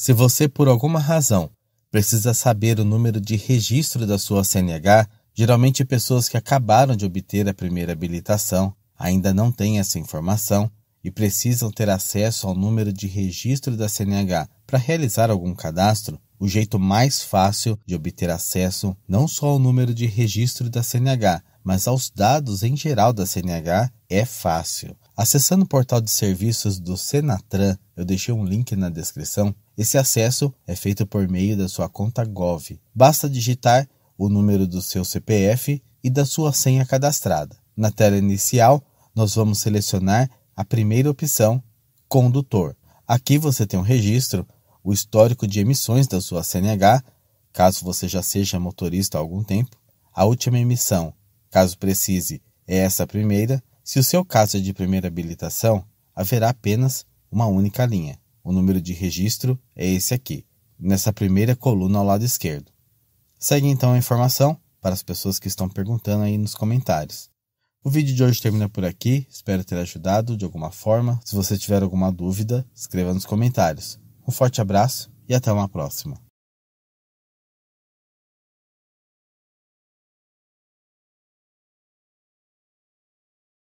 Se você, por alguma razão, precisa saber o número de registro da sua CNH, geralmente pessoas que acabaram de obter a primeira habilitação ainda não têm essa informação e precisam ter acesso ao número de registro da CNH para realizar algum cadastro, o jeito mais fácil de obter acesso não só ao número de registro da CNH, mas aos dados em geral da CNH é fácil. Acessando o portal de serviços do Senatran, eu deixei um link na descrição. Esse acesso é feito por meio da sua conta Gov. Basta digitar o número do seu CPF e da sua senha cadastrada. Na tela inicial, nós vamos selecionar a primeira opção, Condutor. Aqui você tem um registro o histórico de emissões da sua CNH, caso você já seja motorista há algum tempo, a última emissão, caso precise, é essa primeira. Se o seu caso é de primeira habilitação, haverá apenas uma única linha. O número de registro é esse aqui, nessa primeira coluna ao lado esquerdo. Segue então a informação para as pessoas que estão perguntando aí nos comentários. O vídeo de hoje termina por aqui, espero ter ajudado de alguma forma. Se você tiver alguma dúvida, escreva nos comentários. Um forte abraço e até uma próxima.